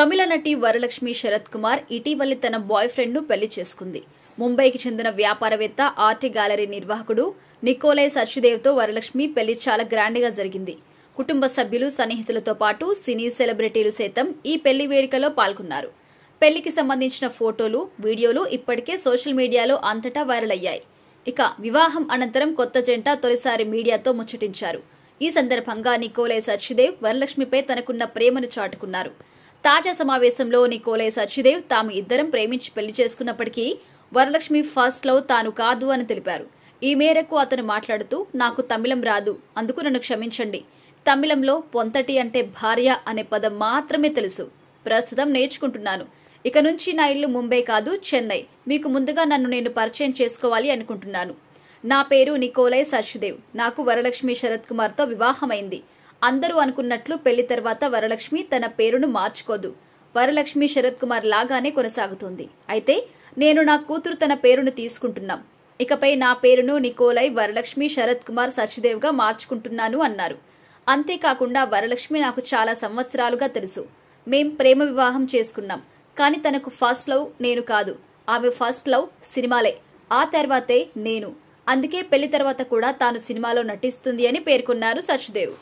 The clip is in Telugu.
తమిళ నటి వరలక్ష్మి శరత్ కుమార్ ఇటీవలి తన బాయ్ ఫ్రెండ్ను పెళ్లి చేసుకుంది ముంబైకి చెందిన వ్యాపారవేత్త ఆర్ట్ గ్యాలరీ నిర్వాహకుడు నికోలే తో వరలక్ష్మి పెళ్లి చాలా గ్రాండ్గా జరిగింది కుటుంబ సభ్యులు సన్నిహితులతో పాటు సినీ సెలబ్రిటీలు సైతం ఈ పెళ్లి వేడుకలో పాల్గొన్నారు పెళ్లికి సంబంధించిన ఫోటోలు వీడియోలు ఇప్పటికే సోషల్ మీడియాలో అంతటా వైరల్ అయ్యాయి ఇక వివాహం అనంతరం కొత్త జంట తొలిసారి మీడియాతో ముచ్చటించారు ఈ సందర్భంగా నికోలే సర్షిదేవ్ వరలక్ష్మిపై తనకున్న ప్రేమను చాటుకున్నారు తాజా సమావేశంలో నికోలే సచ్చిదేవ్ తాము ఇద్దరం ప్రేమించి పెళ్లి చేసుకున్నప్పటికీ వరలక్ష్మి ఫస్ట్ లవ్ తాను కాదు అని తెలిపారు ఈ మేరకు అతను మాట్లాడుతూ నాకు తమిళం రాదు అందుకు నన్ను క్షమించండి తమిళంలో పొంతటి అంటే భార్య అనే పదం మాత్రమే తెలుసు ప్రస్తుతం నేర్చుకుంటున్నాను ఇక నుంచి నా ఇల్లు ముంబై కాదు చెన్నై మీకు ముందుగా నన్ను నేను పరిచయం చేసుకోవాలి అనుకుంటున్నాను నా పేరు నికోలై సచ్దేవ్ నాకు వరలక్ష్మి శరత్ కుమార్తో వివాహమైంది అందరూ అనుకున్నట్లు పెళ్లి తర్వాత వరలక్ష్మి తన పేరును మార్చుకోదు వరలక్ష్మి శరత్ కుమార్ లాగానే కొనసాగుతుంది అయితే నేను నా కూతురు తన పేరును తీసుకుంటున్నాం ఇకపై నా పేరును నికోలై వరలక్ష్మి శరత్ కుమార్ సచ్దేవ్గా మార్చుకుంటున్నాను అన్నారు అంతేకాకుండా వరలక్ష్మి నాకు చాలా సంవత్సరాలుగా తెలుసు మేం ప్రేమ వివాహం చేసుకున్నాం కానీ తనకు ఫస్ట్ లవ్ నేను కాదు ఆమె ఫస్ట్ లవ్ సినిమాలే ఆ తర్వాతే నేను అందుకే పెళ్లి తర్వాత కూడా తాను సినిమాలో నటిస్తుంది అని పేర్కొన్నారు సచ్దేవ్